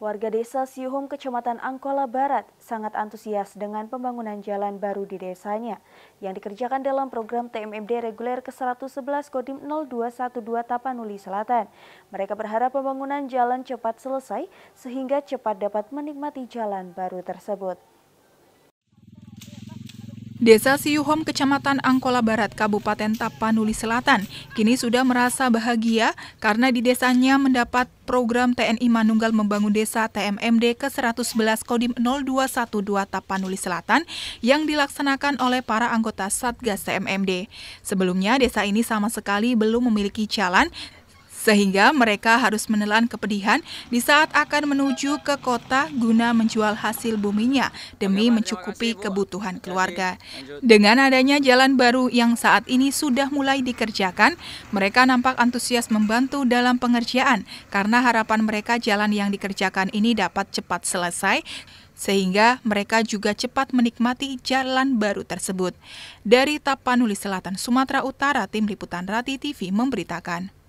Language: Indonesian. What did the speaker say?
Warga desa Siuhum, Kecamatan Angkola Barat, sangat antusias dengan pembangunan jalan baru di desanya yang dikerjakan dalam program TMMD reguler ke-111 Kodim 0212 Tapanuli Selatan. Mereka berharap pembangunan jalan cepat selesai sehingga cepat dapat menikmati jalan baru tersebut. Desa Siuhom, Kecamatan Angkola Barat, Kabupaten Tapanuli Selatan, kini sudah merasa bahagia karena di desanya mendapat program TNI Manunggal Membangun Desa TMMD ke-111 Kodim 0212 Tapanuli Selatan yang dilaksanakan oleh para anggota Satgas TMMD. Sebelumnya, desa ini sama sekali belum memiliki jalan sehingga mereka harus menelan kepedihan di saat akan menuju ke kota guna menjual hasil buminya demi mencukupi kebutuhan keluarga. Dengan adanya jalan baru yang saat ini sudah mulai dikerjakan, mereka nampak antusias membantu dalam pengerjaan karena harapan mereka jalan yang dikerjakan ini dapat cepat selesai sehingga mereka juga cepat menikmati jalan baru tersebut. Dari Tapanuli Selatan, Sumatera Utara, Tim Liputan Rati TV memberitakan.